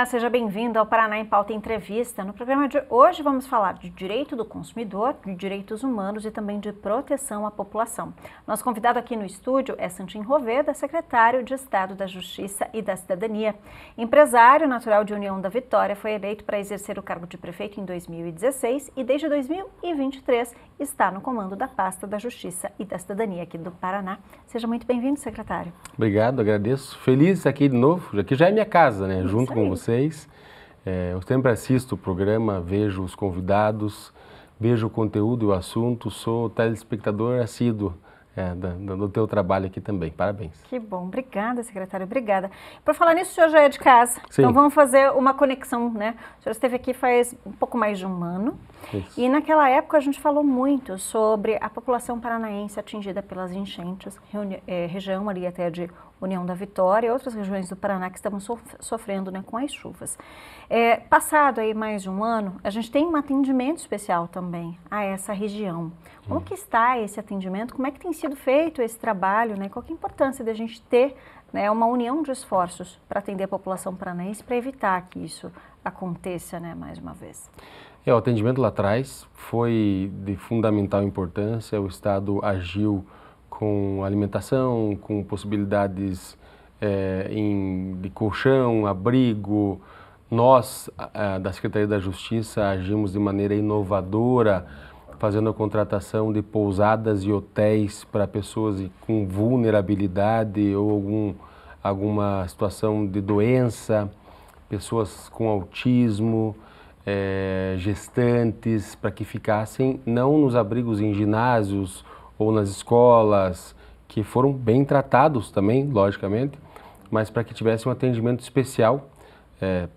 Olá, seja bem-vindo ao Paraná em Pauta Entrevista. No programa de hoje vamos falar de direito do consumidor, de direitos humanos e também de proteção à população. Nosso convidado aqui no estúdio é Santin Roveda, secretário de Estado da Justiça e da Cidadania. Empresário natural de União da Vitória, foi eleito para exercer o cargo de prefeito em 2016 e desde 2023 está no comando da pasta da Justiça e da Cidadania aqui do Paraná. Seja muito bem-vindo, secretário. Obrigado, agradeço. Feliz aqui de novo, aqui já é minha casa, né? Junto com vocês. É, eu sempre assisto o programa, vejo os convidados, vejo o conteúdo e o assunto, sou telespectador assíduo é, do, do teu trabalho aqui também. Parabéns. Que bom. Obrigada, secretário. Obrigada. Para falar nisso, o senhor já é de casa. Sim. Então vamos fazer uma conexão, né? O senhor esteve aqui faz um pouco mais de um ano. Isso. E naquela época a gente falou muito sobre a população paranaense atingida pelas enchentes, eh, região ali até de União da Vitória e outras regiões do Paraná que estavam sofrendo né, com as chuvas. É, passado aí mais de um ano, a gente tem um atendimento especial também a essa região. Como hum. que está esse atendimento? Como é que tem sido feito esse trabalho? Né? Qual é a importância da gente ter né, uma união de esforços para atender a população paranaense para evitar que isso aconteça né, mais uma vez? É, o atendimento lá atrás foi de fundamental importância, o Estado agiu com alimentação, com possibilidades é, em, de colchão, abrigo. Nós, a, da Secretaria da Justiça, agimos de maneira inovadora, fazendo a contratação de pousadas e hotéis para pessoas com vulnerabilidade ou algum, alguma situação de doença, pessoas com autismo. É, gestantes, para que ficassem não nos abrigos em ginásios ou nas escolas, que foram bem tratados também, logicamente, mas para que tivesse um atendimento especial, é,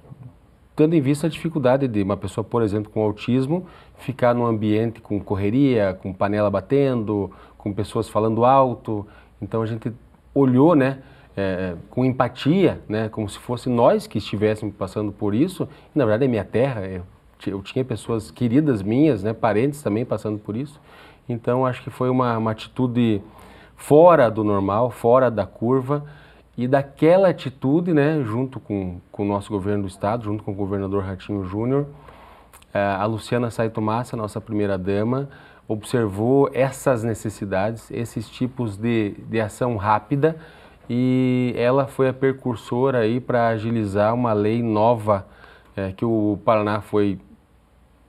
tendo em vista a dificuldade de uma pessoa, por exemplo, com autismo, ficar num ambiente com correria, com panela batendo, com pessoas falando alto. Então a gente olhou, né? É, com empatia, né, como se fosse nós que estivéssemos passando por isso. E, na verdade, é minha terra. Eu, é, eu tinha pessoas queridas minhas, né, parentes também passando por isso. Então acho que foi uma, uma atitude fora do normal, fora da curva. E daquela atitude, né, junto com, com o nosso governo do estado, junto com o governador Ratinho Júnior, eh, a Luciana Saito Massa, nossa primeira dama, observou essas necessidades, esses tipos de, de ação rápida e ela foi a precursora aí para agilizar uma lei nova é, que o Paraná foi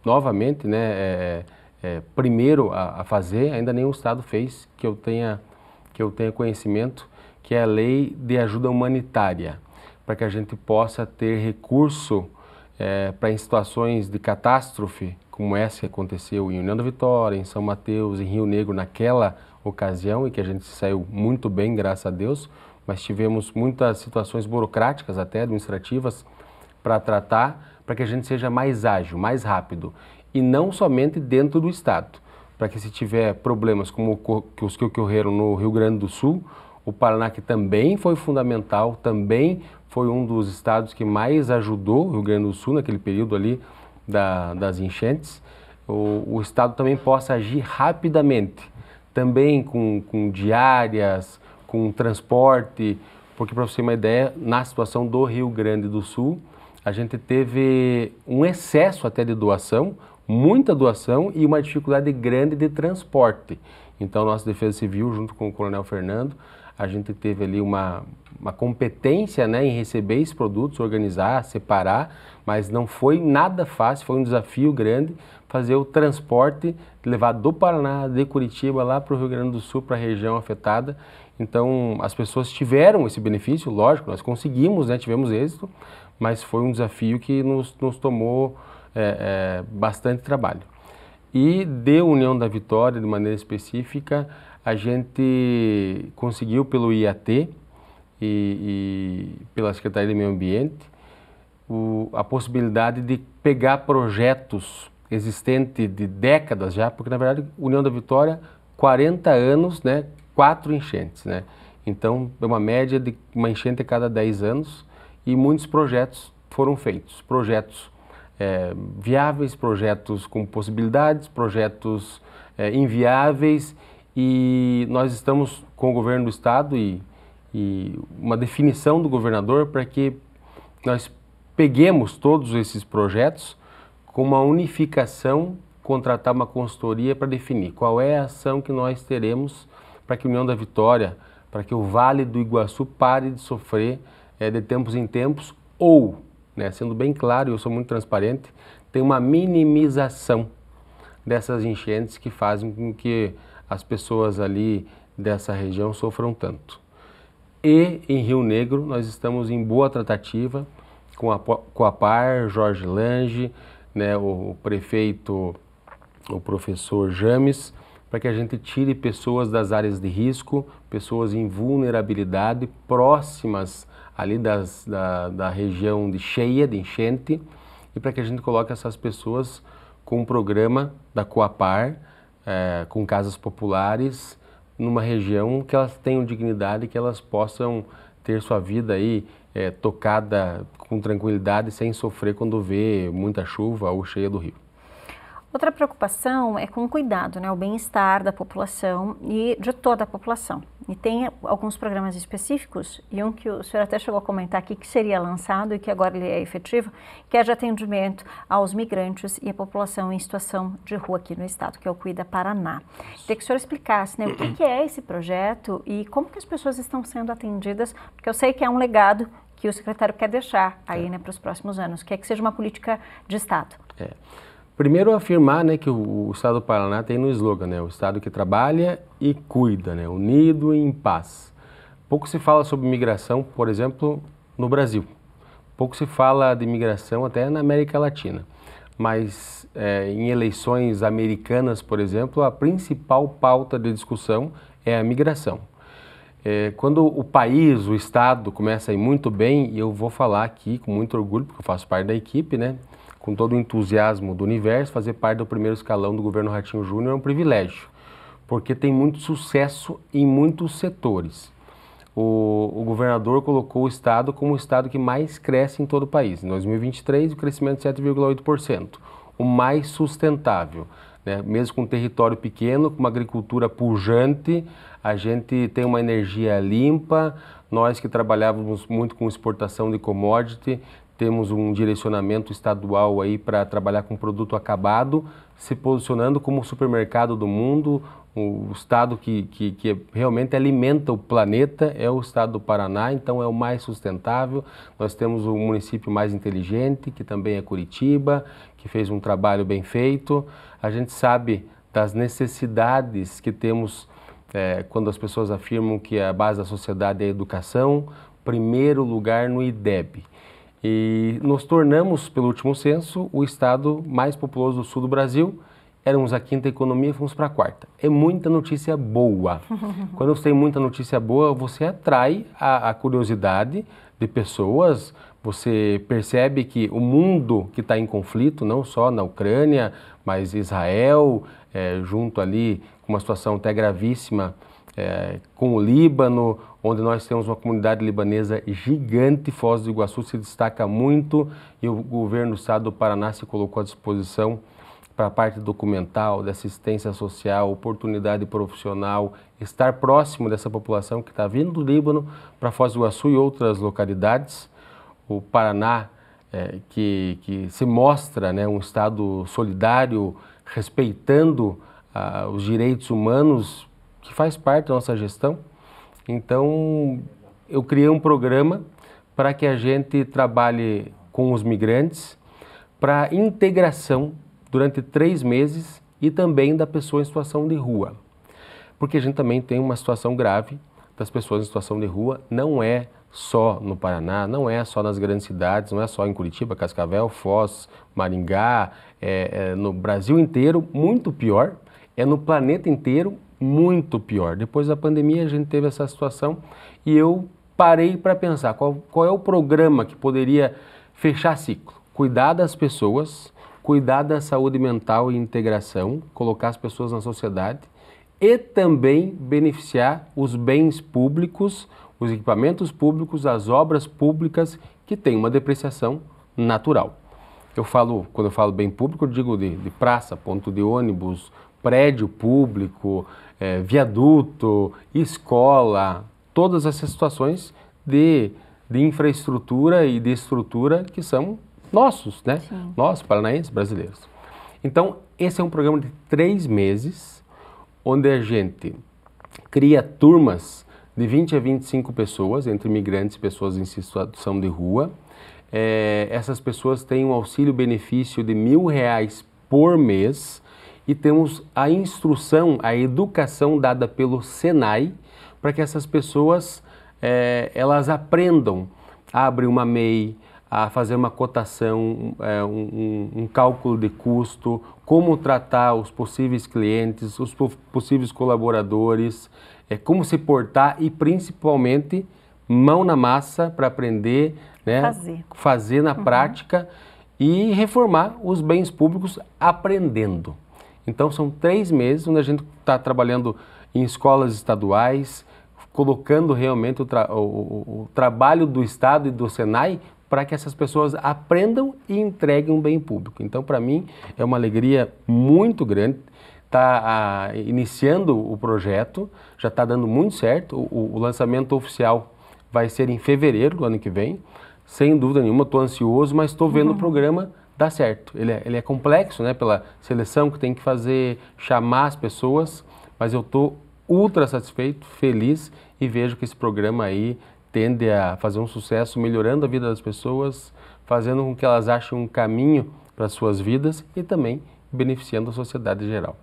novamente, né, é, é, primeiro a, a, fazer, ainda nenhum Estado fez que eu tenha, que eu tenha conhecimento, que é a lei de ajuda humanitária, para que a gente possa ter recurso é, para em situações de catástrofe, como essa que aconteceu em União da Vitória, em São Mateus, em Rio Negro, naquela ocasião, e que a gente saiu muito bem, graças a Deus, mas tivemos muitas situações burocráticas, até administrativas, para tratar, para que a gente seja mais ágil, mais rápido e não somente dentro do Estado, para que se tiver problemas como os que ocorreram no Rio Grande do Sul, o Paraná que também foi fundamental, também foi um dos estados que mais ajudou o Rio Grande do Sul naquele período ali da, das enchentes, o, o, Estado também possa agir rapidamente, também com, com diárias, com transporte, porque para você ter uma ideia, na situação do Rio Grande do Sul, a gente teve um excesso até de doação, muita doação e uma dificuldade grande de transporte. Então, nossa Defesa Civil, junto com o Coronel Fernando, a gente teve ali uma, uma competência né, em receber esses produtos, organizar, separar, mas não foi nada fácil, foi um desafio grande fazer o transporte levar do Paraná, de Curitiba, lá para o Rio Grande do Sul, para a região afetada. Então, as pessoas tiveram esse benefício, lógico, nós conseguimos, né, tivemos êxito, mas foi um desafio que nos, nos tomou é, é, bastante trabalho. E de União da Vitória, de maneira específica, a gente conseguiu pelo IAT e, e pela Secretaria de Meio Ambiente o, a possibilidade de pegar projetos existentes de décadas já, porque na verdade União da Vitória, 40 anos, né, quatro enchentes, né? Então, é uma média de uma enchente a cada 10 anos e muitos projetos foram feitos. Projetos é, viáveis, projetos com possibilidades, projetos é, inviáveis e nós estamos com o governo do estado e, e uma definição do governador para que nós peguemos todos esses projetos com uma unificação, contratar uma consultoria para definir qual é a ação que nós teremos para que a União da Vitória, para que o Vale do Iguaçu pare de sofrer é, de tempos em tempos ou né? sendo bem claro, eu sou muito transparente, tem uma minimização dessas enchentes que fazem com que as pessoas ali dessa região sofram tanto. E em Rio Negro nós estamos em boa tratativa com a, com a PAR, Jorge Lange, né, o, o prefeito, o professor James, para que a gente tire pessoas das áreas de risco, pessoas em vulnerabilidade próximas ali das, da, da região de cheia, de enchente, e para que a gente coloque essas pessoas com um programa da Coapar, é, com casas populares, numa região que elas tenham dignidade, que elas possam ter sua vida aí é, tocada com tranquilidade, sem sofrer quando vê muita chuva ou cheia do rio. Outra preocupação é com o cuidado, né, o bem-estar da população e de toda a população. E tem alguns programas específicos, e um que o senhor até chegou a comentar aqui, que seria lançado e que agora ele é efetivo, que é de atendimento aos migrantes e à população em situação de rua aqui no estado, que é o Cuida Paraná. Queria que o senhor explicasse né, o que, que é esse projeto e como que as pessoas estão sendo atendidas, porque eu sei que é um legado que o secretário quer deixar aí é. né, para os próximos anos, que é que seja uma política de Estado. É. Primeiro afirmar né, que o, Estado do Paraná tem no slogan, né, o Estado que trabalha e cuida, né, unido e em paz. Pouco se fala sobre migração, por exemplo, no Brasil. Pouco se fala de migração até na América Latina. Mas é, em eleições americanas, por exemplo, a principal pauta de discussão é a migração. É, quando o país, o Estado, começa a ir muito bem, e eu vou falar aqui com muito orgulho, porque eu faço parte da equipe, né? com todo o entusiasmo do universo, fazer parte do primeiro escalão do governo Ratinho Júnior é um privilégio, porque tem muito sucesso em muitos setores. O, o, governador colocou o Estado como o Estado que mais cresce em todo o país. Em 2023, o crescimento é de 7,8%, o mais sustentável. Né? Mesmo com um território pequeno, com uma agricultura pujante, a gente tem uma energia limpa. Nós que trabalhávamos muito com exportação de commodity, temos um direcionamento estadual aí para trabalhar com produto acabado, se posicionando como supermercado do mundo. O estado que, que, que, realmente alimenta o planeta é o estado do Paraná, então é o mais sustentável. Nós temos o município mais inteligente, que também é Curitiba, que fez um trabalho bem feito. A gente sabe das necessidades que temos é, quando as pessoas afirmam que a base da sociedade é a educação, primeiro lugar no IDEB e nos tornamos, pelo último censo, o estado mais populoso do sul do Brasil. Éramos a quinta economia e fomos para a quarta. É muita notícia boa. Quando você tem muita notícia boa, você atrai a, a curiosidade de pessoas, você percebe que o mundo que está em conflito, não só na Ucrânia, mas Israel, é, junto ali com uma situação até gravíssima é, com o Líbano, onde nós temos uma comunidade libanesa gigante. Foz do Iguaçu se destaca muito e o governo do estado do Paraná se colocou à disposição para a parte documental, de assistência social, oportunidade profissional, estar próximo dessa população que está vindo do Líbano para Foz do Iguaçu e outras localidades. O Paraná, é, que, que se mostra né, um estado solidário, respeitando ah, os direitos humanos que faz parte da nossa gestão. Então, eu criei um programa para que a gente trabalhe com os migrantes para integração durante três meses e também da pessoa em situação de rua. Porque a gente também tem uma situação grave das pessoas em situação de rua, não é só no Paraná, não é só nas grandes cidades, não é só em Curitiba, Cascavel, Foz, Maringá, é, é no Brasil inteiro, muito pior, é no planeta inteiro muito pior. Depois da pandemia a gente teve essa situação e eu parei para pensar qual, qual é o programa que poderia fechar ciclo. Cuidar das pessoas, cuidar da saúde mental e integração, colocar as pessoas na sociedade e também beneficiar os bens públicos, os equipamentos públicos, as obras públicas que têm uma depreciação natural. Eu falo, quando eu falo bem público, eu digo de, de praça, ponto de ônibus, prédio público, é, viaduto, escola, todas essas situações de, de infraestrutura e de estrutura que são nossos, né? Nossos Nós, paranaenses, brasileiros. Então, esse é um programa de três meses, onde a gente cria turmas de 20 a 25 pessoas, entre migrantes e pessoas em situação de rua. É, essas pessoas têm um auxílio-benefício de mil reais por mês e temos a instrução, a educação dada pelo Senai para que essas pessoas é, elas aprendam a abrir uma MEI, a fazer uma cotação, é, um, um, cálculo de custo, como tratar os possíveis clientes, os possíveis colaboradores, é, como se portar e principalmente mão na massa para aprender, né, fazer. fazer na uhum. prática e reformar os bens públicos aprendendo. Então, são três meses onde a gente está trabalhando em escolas estaduais, colocando realmente o, tra o, o, trabalho do Estado e do Senai para que essas pessoas aprendam e entreguem um bem público. Então, para mim, é uma alegria muito grande estar tá, iniciando o projeto, já está dando muito certo. O, o lançamento oficial vai ser em fevereiro do ano que vem. Sem dúvida nenhuma, estou ansioso, mas estou vendo uhum. o programa dá certo. Ele é, ele é complexo, né? Pela seleção que tem que fazer, chamar as pessoas, mas eu estou ultra satisfeito, feliz e vejo que esse programa aí tende a fazer um sucesso, melhorando a vida das pessoas, fazendo com que elas achem um caminho para suas vidas e também beneficiando a sociedade em geral.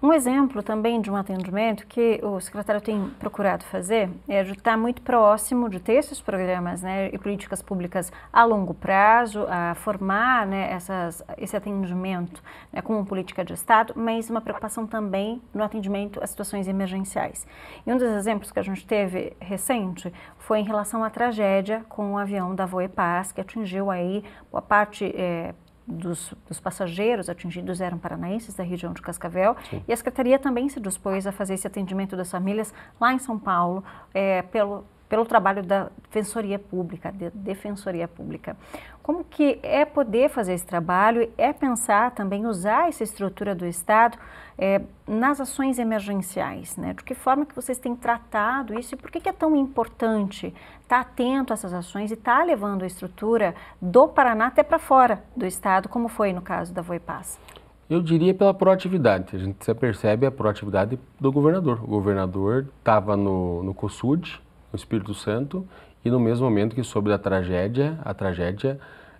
Um exemplo também de um atendimento que o secretário tem procurado fazer é de estar muito próximo de ter esses programas né, e políticas públicas a longo prazo, a formar né, essas, esse atendimento né, como política de Estado, mas uma preocupação também no atendimento a situações emergenciais. E um dos exemplos que a gente teve recente foi em relação à tragédia com o avião da Voe Paz, que atingiu aí a parte... É, dos, dos, passageiros atingidos eram paranaenses da região de Cascavel Sim. e a Secretaria também se dispôs a fazer esse atendimento das famílias lá em São Paulo é, pelo pelo trabalho da Defensoria Pública, de Defensoria Pública. Como que é poder fazer esse trabalho, é pensar também usar essa estrutura do Estado é, nas ações emergenciais, né? De que forma que vocês têm tratado isso e por que, que é tão importante estar tá atento a essas ações e estar tá levando a estrutura do Paraná até para fora do Estado, como foi no caso da Voipass? Eu diria pela proatividade. A gente percebe a proatividade do governador. O governador estava no, no COSUD, o Espírito Santo, e no mesmo momento que sobre a tragédia, a tragédia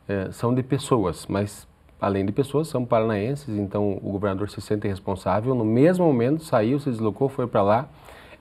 é, são de pessoas, mas além de pessoas, são paranaenses, então o governador se sente responsável. No mesmo momento, saiu, se deslocou, foi para lá.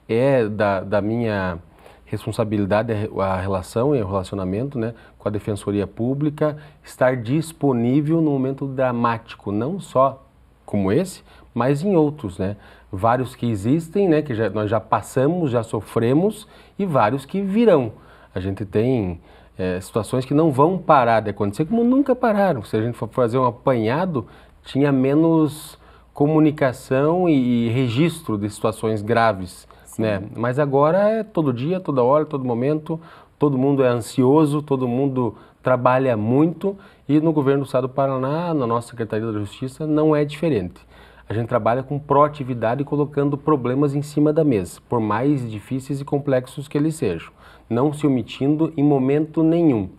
É da, da minha responsabilidade a relação e o relacionamento né, com a Defensoria Pública, estar disponível no momento dramático, não só como esse, mas em outros, né? Vários que existem, né, que já, nós já passamos, já sofremos, e vários que virão. A gente tem é, situações que não vão parar de acontecer, como nunca pararam. Se a gente for fazer um apanhado, tinha menos comunicação e, e registro de situações graves, Sim. né? Mas agora é todo dia, toda hora, todo momento, todo mundo é ansioso, todo mundo trabalha muito e no governo do Estado do Paraná, na nossa Secretaria da Justiça, não é diferente. A gente trabalha com proatividade colocando problemas em cima da mesa, por mais difíceis e complexos que eles sejam, não se omitindo em momento nenhum.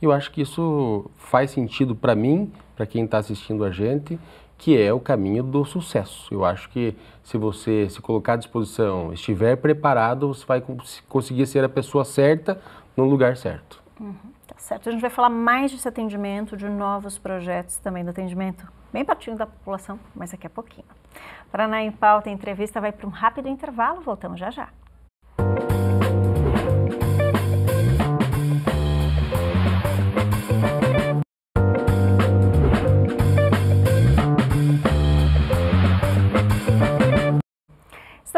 Eu acho que isso faz sentido para mim, para quem está assistindo a gente, que é o caminho do sucesso. Eu acho que se você se colocar à disposição, estiver preparado, você vai conseguir ser a pessoa certa no lugar certo. Uhum. Tá certo. A gente vai falar mais desse atendimento, de novos projetos também do atendimento, bem pertinho da população, mas daqui a pouquinho. Paraná em Pauta, a entrevista vai para um rápido intervalo, voltamos já já.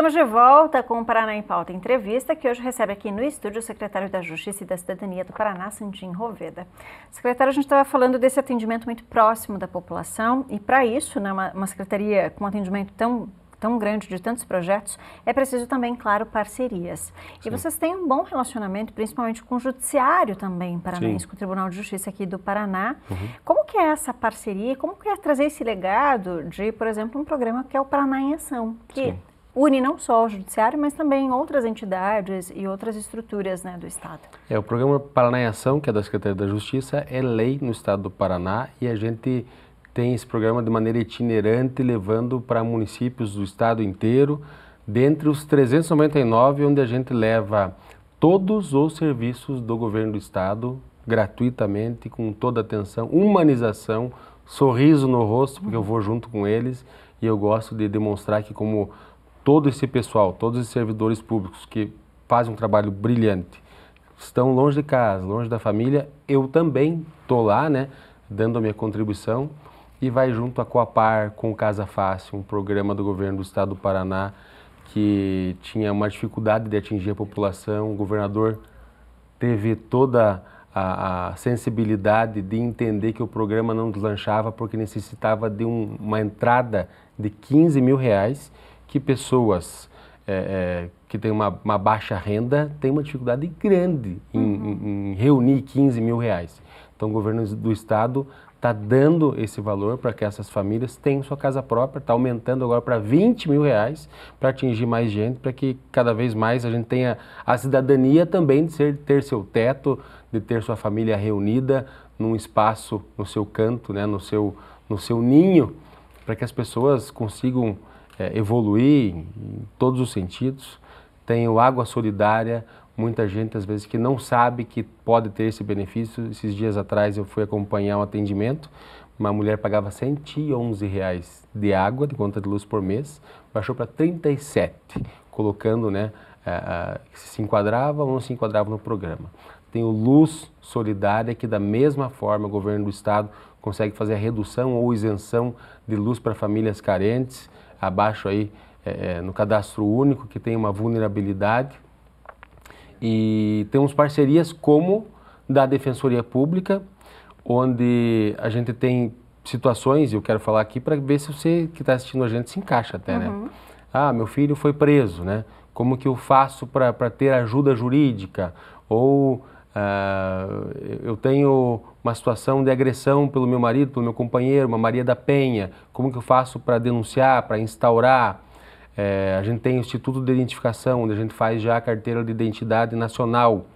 Estamos de volta com o Paraná em Pauta Entrevista, que hoje recebe aqui no estúdio o secretário da Justiça e da Cidadania do Paraná, Sandim Roveda. Secretário, a gente estava falando desse atendimento muito próximo da população e, para isso, né, uma, uma secretaria com um atendimento tão tão grande, de tantos projetos, é preciso também, claro, parcerias. Sim. E vocês têm um bom relacionamento, principalmente com o judiciário também paranaense, com o Tribunal de Justiça aqui do Paraná. Uhum. Como que é essa parceria? Como que é trazer esse legado de, por exemplo, um programa que é o Paraná em Ação, que Sim une não só o Judiciário, mas também outras entidades e outras estruturas né, do Estado. É, o programa Paraná em Ação, que é da Secretaria da Justiça, é lei no Estado do Paraná e a gente tem esse programa de maneira itinerante, levando para municípios do Estado inteiro, dentre os 399, onde a gente leva todos os serviços do governo do Estado gratuitamente, com toda atenção, humanização, sorriso no rosto, porque eu vou junto com eles e eu gosto de demonstrar que como todo esse pessoal, todos os servidores públicos que fazem um trabalho brilhante, estão longe de casa, longe da família, eu também estou lá, né, dando a minha contribuição e vai junto a Coapar com o Casa Fácil, um programa do governo do estado do Paraná que tinha uma dificuldade de atingir a população. O governador teve toda a, a sensibilidade de entender que o programa não deslanchava porque necessitava de um, uma entrada de 15 mil reais que pessoas é, é, que têm uma, uma, baixa renda têm uma dificuldade grande em, uhum. em, em reunir 15 mil reais. Então, o governo do estado está dando esse valor para que essas famílias tenham sua casa própria, está aumentando agora para 20 mil reais para atingir mais gente, para que cada vez mais a gente tenha a cidadania também de ser, ter seu teto, de ter sua família reunida num espaço, no seu canto, né, no, seu, no seu ninho, para que as pessoas consigam é, evoluir em todos os sentidos. Tem o Água Solidária, muita gente às vezes que não sabe que pode ter esse benefício. Esses dias atrás eu fui acompanhar um atendimento, uma mulher pagava 111 reais de água, de conta de luz por mês, baixou para 37, colocando, né, se enquadrava ou não se enquadrava no programa. Tem o Luz Solidária, que da mesma forma o governo do estado consegue fazer a redução ou isenção de luz para famílias carentes, abaixo aí é, é, no cadastro único, que tem uma vulnerabilidade. E temos parcerias como da Defensoria Pública, onde a gente tem situações, e eu quero falar aqui para ver se você que está assistindo a gente se encaixa até, né? Uhum. Ah, meu filho foi preso, né? Como que eu faço para ter ajuda jurídica? Ou Uh, eu tenho uma situação de agressão pelo meu marido, pelo meu companheiro, uma Maria da Penha. Como que eu faço para denunciar, para instaurar? É, a gente tem o Instituto de Identificação, onde a gente faz já a carteira de identidade nacional,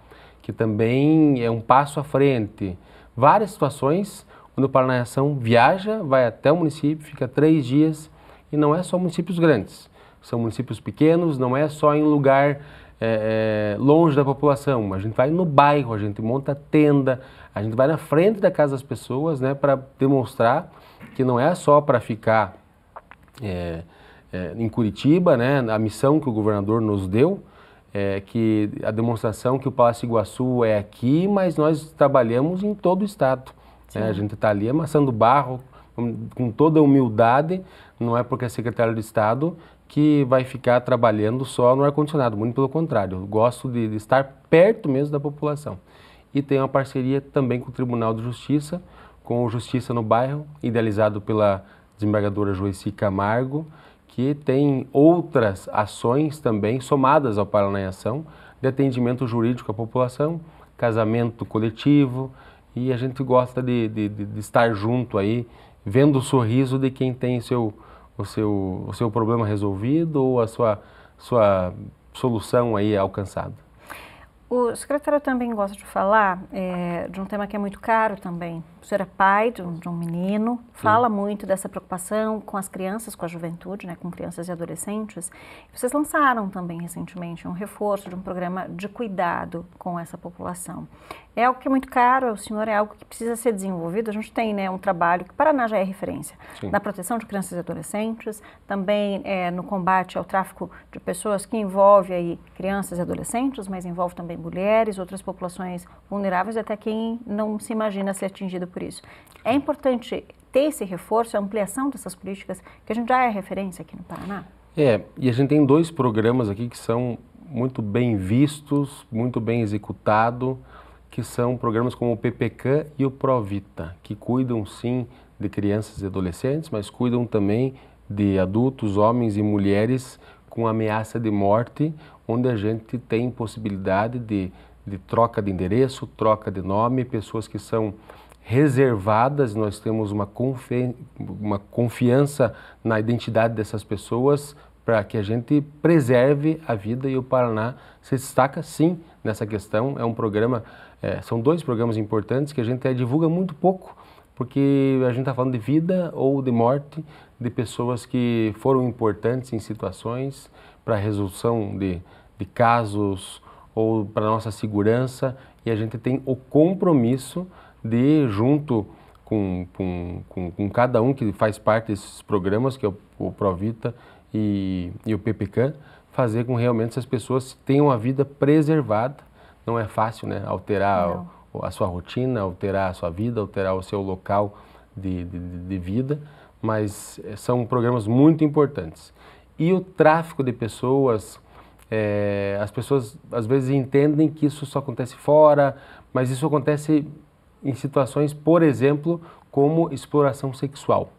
que também é um passo à frente. Várias situações onde o Paraná Ação viaja, vai até o município, fica três dias, e não é só municípios grandes, são municípios pequenos, não é só em lugar é, é, longe da população. A gente vai no bairro, a gente monta tenda, a gente vai na frente da casa das pessoas né, para demonstrar que não é só para ficar é, é, em Curitiba, né, a missão que o governador nos deu, é que a demonstração que o Palácio Iguaçu é aqui, mas nós trabalhamos em todo o estado. Né? A gente está ali amassando barro com toda humildade, não é porque é secretário de Estado que vai ficar trabalhando só no ar-condicionado, muito pelo contrário, eu gosto de, de estar perto mesmo da população. E tem uma parceria também com o Tribunal de Justiça, com o Justiça no Bairro, idealizado pela desembargadora Joici Camargo, que tem outras ações também somadas ao Paraná em Ação, de atendimento jurídico à população, casamento coletivo, e a gente gosta de, de, de estar junto aí, vendo o sorriso de quem tem seu o seu, o seu problema resolvido ou a sua, sua solução aí é alcançada? O secretário também gosta de falar é, de um tema que é muito caro também. O senhor é pai de um, de um menino, fala Sim. muito dessa preocupação com as crianças, com a juventude, né, com crianças e adolescentes. Vocês lançaram também recentemente um reforço de um programa de cuidado com essa população é algo que é muito caro ao senhor, é algo que precisa ser desenvolvido. A gente tem né, um trabalho que Paraná já é referência Sim. na proteção de crianças e adolescentes, também é, no combate ao tráfico de pessoas que envolve aí crianças e adolescentes, mas envolve também mulheres, outras populações vulneráveis, até quem não se imagina ser atingido por isso. É importante ter esse reforço, a ampliação dessas políticas, que a gente já é referência aqui no Paraná. É, e a gente tem dois programas aqui que são muito bem vistos, muito bem executados que são programas como o PPCAM e o Provita, que cuidam sim de crianças e adolescentes, mas cuidam também de adultos, homens e mulheres com ameaça de morte, onde a gente tem possibilidade de, de troca de endereço, troca de nome, pessoas que são reservadas, nós temos uma, confi uma confiança na identidade dessas pessoas para que a gente preserve a vida e o Paraná se destaca sim nessa questão. É um programa é, são dois programas importantes que a gente é, divulga muito pouco, porque a gente está falando de vida ou de morte de pessoas que foram importantes em situações para a resolução de, de casos ou para a nossa segurança, e a gente tem o compromisso de, junto com, com, com, com cada um que faz parte desses programas, que é o, o Provita e, e o PPCAN, fazer com realmente essas pessoas tenham a vida preservada não é fácil, né? Alterar a, a sua rotina, alterar a sua vida, alterar o seu local de, de, de vida, mas eh, são programas muito importantes. E o tráfico de pessoas, é, as pessoas às vezes entendem que isso só acontece fora, mas isso acontece em situações, por exemplo, como exploração sexual.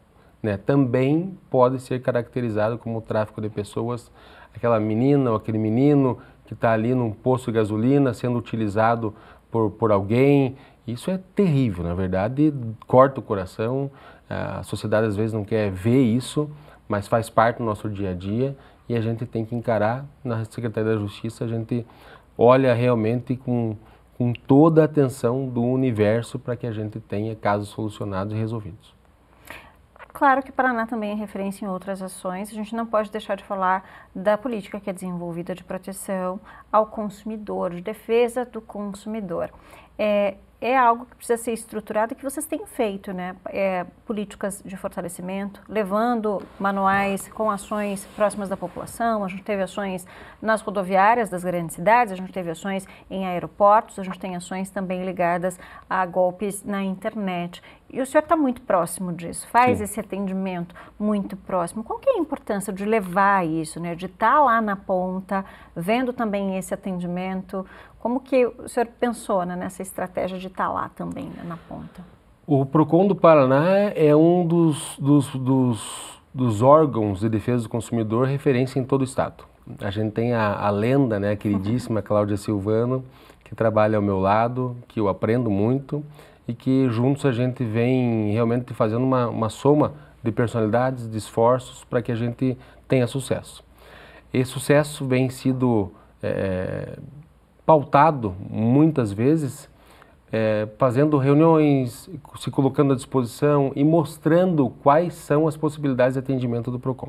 Né? Também pode ser caracterizado como tráfico de pessoas, aquela menina ou aquele menino que está ali num posto de gasolina sendo utilizado por, por alguém. Isso é terrível, na verdade, corta o coração. A sociedade às vezes não quer ver isso, mas faz parte do nosso dia a dia e a gente tem que encarar. Na Secretaria da Justiça, a gente olha realmente com, com toda a atenção do universo para que a gente tenha casos solucionados e resolvidos. Claro que Paraná também é referência em outras ações. A gente não pode deixar de falar da política que é desenvolvida de proteção ao consumidor, de defesa do consumidor. É, é algo que precisa ser estruturado e que vocês têm feito, né? É, políticas de fortalecimento, levando manuais com ações próximas da população. A gente teve ações nas rodoviárias das grandes cidades, a gente teve ações em aeroportos, a gente tem ações também ligadas a golpes na internet. E o senhor está muito próximo disso, faz Sim. esse atendimento muito próximo. Qual que é a importância de levar isso, né? De estar tá lá na ponta, vendo também esse esse atendimento? Como que o senhor pensou né, nessa estratégia de estar tá lá também, né, na ponta? O PROCON do Paraná é um dos, dos, dos, dos, órgãos de defesa do consumidor referência em todo o Estado. A gente tem a, a lenda, né, a queridíssima Cláudia Silvano, que trabalha ao meu lado, que eu aprendo muito e que juntos a gente vem realmente fazendo uma, uma soma de personalidades, de esforços para que a gente tenha sucesso. Esse sucesso vem sido é, é, pautado muitas vezes, é, fazendo reuniões, se colocando à disposição e mostrando quais são as possibilidades de atendimento do PROCON.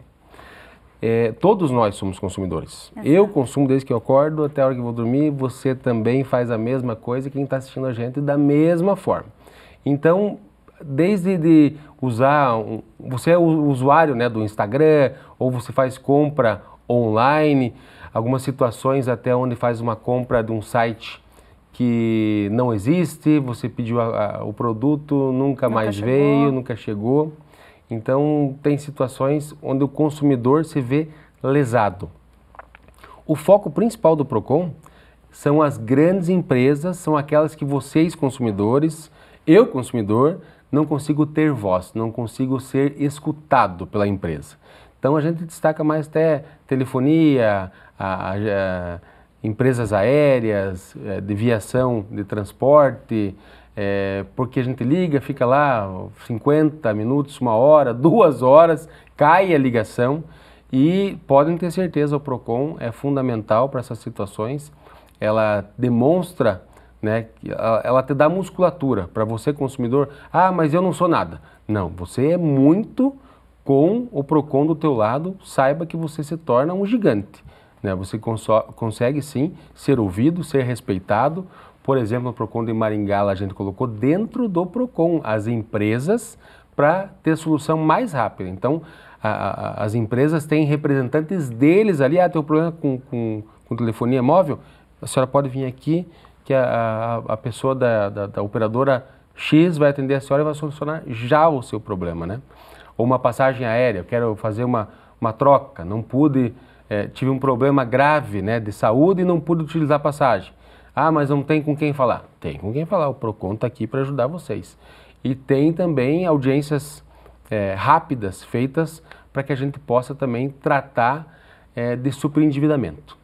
É, todos nós somos consumidores. Exato. Eu consumo desde que eu acordo até a hora que vou dormir, você também faz a mesma coisa, quem está assistindo a gente da mesma forma. Então, desde de usar, um, você é usuário né, do Instagram, ou você faz compra online, algumas situações até onde faz uma compra de um site que não existe, você pediu a, a, o produto, nunca, nunca mais chegou. veio, nunca chegou. Então, tem situações onde o consumidor se vê lesado. O foco principal do PROCON são as grandes empresas, são aquelas que vocês, consumidores, eu, consumidor, não consigo ter voz, não consigo ser escutado pela empresa. Então a gente destaca mais até telefonia, a, a, a, empresas aéreas, é, de viação, de transporte, é, porque a gente liga, fica lá 50 minutos, uma hora, duas horas, cai a ligação e podem ter certeza, o PROCON é fundamental para essas situações, ela demonstra né? Ela te dá musculatura para você consumidor. Ah, mas eu não sou nada. Não, você é muito com o PROCON do teu lado, saiba que você se torna um gigante. Né? Você consegue sim ser ouvido, ser respeitado. Por exemplo, no PROCON de Maringá, a gente colocou dentro do PROCON as empresas para ter solução mais rápida. Então, a, a, as empresas têm representantes deles ali. Ah, tem um problema com, com, com telefonia móvel? A senhora pode vir aqui que a, a, a pessoa da, da, da operadora X vai atender a senhora e vai solucionar já o seu problema, né? ou uma passagem aérea, eu quero fazer uma, uma troca, não pude, é, tive um problema grave né, de saúde e não pude utilizar a passagem. Ah, mas não tem com quem falar. Tem com quem falar, o PROCON está aqui para ajudar vocês. E tem também audiências é, rápidas feitas para que a gente possa também tratar é, de superendividamento.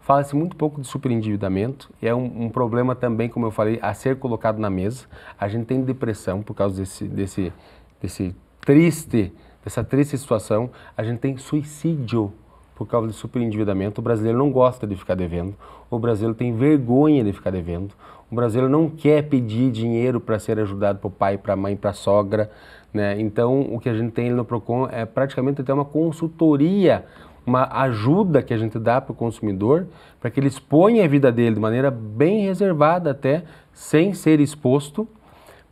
Fala-se muito pouco de superendividamento, é um, um, problema também, como eu falei, a ser colocado na mesa. A gente tem depressão por causa desse, desse, desse triste, dessa triste situação, a gente tem suicídio por causa de superendividamento. O brasileiro não gosta de ficar devendo, o brasileiro tem vergonha de ficar devendo, o brasileiro não quer pedir dinheiro para ser ajudado para o pai, para a mãe, para a sogra. Né? Então, o que a gente tem no PROCON é praticamente até uma consultoria, uma ajuda que a gente dá para o consumidor, para que ele exponha a vida dele de maneira bem reservada até, sem ser exposto,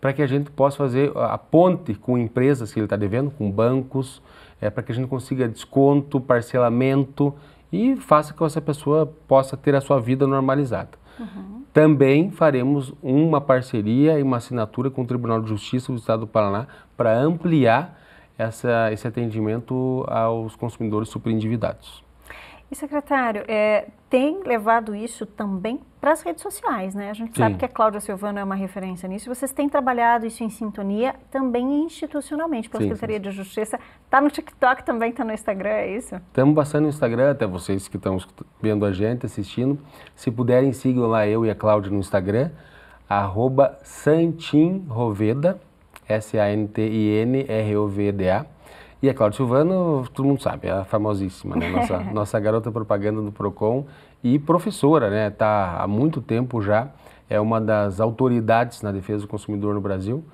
para que a gente possa fazer a ponte com empresas que ele está devendo, com bancos, é, para que a gente consiga desconto, parcelamento e faça com que essa pessoa possa ter a sua vida normalizada. Uhum. Também faremos uma parceria e uma assinatura com o Tribunal de Justiça do Estado do Paraná para ampliar essa, esse atendimento aos consumidores superendividados. E, secretário, é, tem levado isso também para as redes sociais, né? A gente Sim. sabe que a Cláudia Silvano é uma referência nisso. Vocês têm trabalhado isso em sintonia também institucionalmente. Pela Sim, Secretaria de Justiça, está no TikTok também, está no Instagram, é isso? Estamos bastante no Instagram, até vocês que estão vendo a gente, assistindo. Se puderem, sigam lá eu e a Cláudia no Instagram, arroba Santinroveda, S-A-N-T-I-N-R-O-V-D-A. E a é Cláudia Silvano, todo mundo sabe, é a famosíssima, né? nossa, nossa garota propaganda do PROCON e professora, né? Está há muito tempo já, é uma das autoridades na defesa do consumidor no Brasil.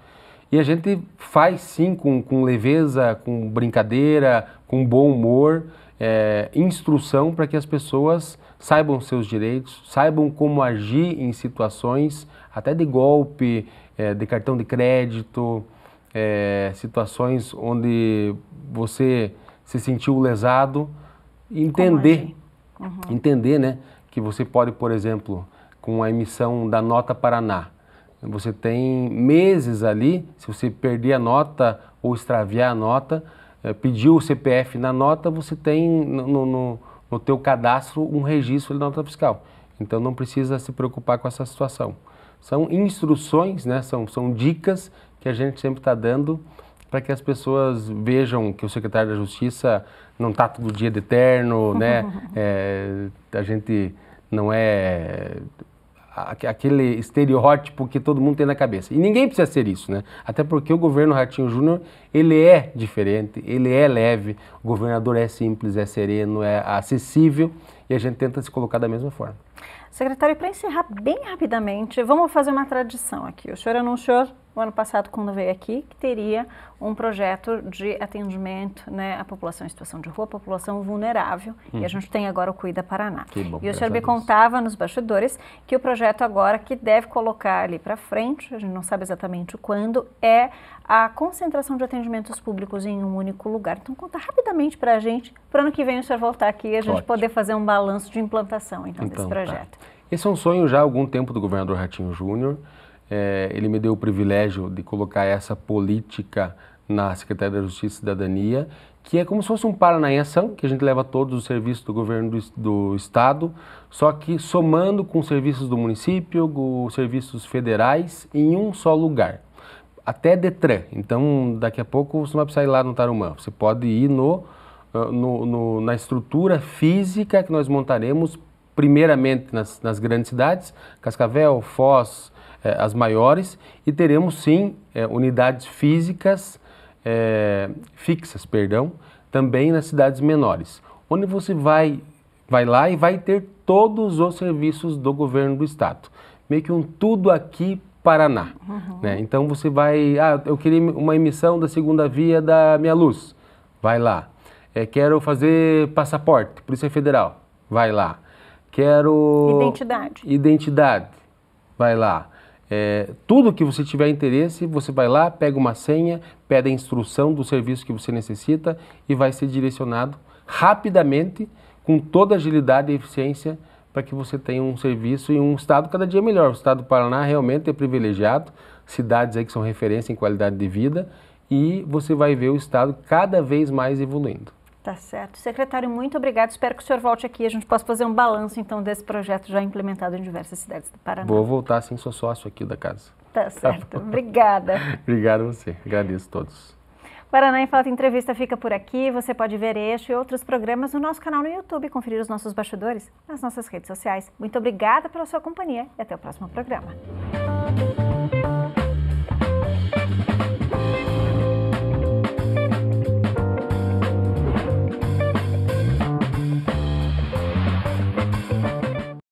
E a gente faz sim com, com leveza, com brincadeira, com bom humor, é, instrução para que as pessoas saibam seus direitos, saibam como agir em situações até de golpe, é, de cartão de crédito, é, situações onde você se sentiu lesado, entender, uhum. entender, né, que você pode, por exemplo, com a emissão da nota Paraná, você tem meses ali, se você perder a nota ou extraviar a nota, é, pedir o CPF na nota, você tem no, no, no teu cadastro um registro da nota fiscal. Então não precisa se preocupar com essa situação. São instruções, né? são, são dicas que a gente sempre está dando para que as pessoas vejam que o secretário da Justiça não está todo dia de terno, né? É, a gente não é aquele estereótipo que todo mundo tem na cabeça. E ninguém precisa ser isso, né? Até porque o governo Ratinho Júnior, ele é diferente, ele é leve, o governador é simples, é sereno, é acessível e a gente tenta se colocar da mesma forma. Secretário, para encerrar bem rapidamente, vamos fazer uma tradição aqui. O senhor anunciou o ano passado, quando veio aqui, que teria um projeto de atendimento né, à população em situação de rua, população vulnerável, hum. e a uhum. gente tem agora o Cuida Paraná. Bom, e o senhor me contava nos bastidores que o projeto agora que deve colocar ali para frente, a gente não sabe exatamente quando, é a concentração de atendimentos públicos em um único lugar. Então, conta rapidamente para a gente, para o ano que vem o senhor voltar aqui e a gente Ótimo. poder fazer um balanço de implantação então, então desse tá. projeto. Tá. Esse é um sonho já há algum tempo do governador Ratinho Júnior, é, ele me deu o privilégio de colocar essa política na Secretaria da Justiça e Cidadania, que é como se fosse um ação, que a gente leva todos os serviços do governo do, do Estado, só que somando com serviços do município, com serviços federais, em um só lugar. Até Detran. Então, daqui a pouco você não vai precisar ir lá no Tarumã. Você pode ir no, ah, no, no na estrutura física que nós montaremos primeiramente nas, nas, grandes cidades, Cascavel, Foz, é, as maiores, e teremos sim é, unidades físicas é, fixas, perdão, também nas cidades menores, onde você vai, vai lá e vai ter todos os serviços do governo do estado, meio que um tudo aqui Paraná. Uhum. Né? Então você vai, ah, eu queria uma emissão da segunda via da minha luz, vai lá. É, quero fazer passaporte, Polícia Federal, vai lá. Quero. Identidade. Identidade, vai lá. É, tudo que você tiver interesse, você vai lá, pega uma senha, pede a instrução do serviço que você necessita e vai ser direcionado rapidamente, com toda agilidade e eficiência, para que você tenha um serviço e um estado cada dia melhor. O estado do Paraná realmente é privilegiado, cidades aí que são referência em qualidade de vida, e você vai ver o estado cada vez mais evoluindo. Tá certo. Secretário, muito obrigado. Espero que o senhor volte aqui e a gente possa fazer um balanço, então, desse projeto já implementado em diversas cidades do Paraná. Vou voltar, sim, sou sócio aqui da casa. Tá, tá certo. Tá Obrigada. Obrigado a você. Agradeço a todos. Paraná em Falta Entrevista fica por aqui. Você pode ver este e outros programas no nosso canal no YouTube, conferir os nossos bastidores nas nossas redes sociais. Muito obrigada pela sua companhia e até o próximo programa.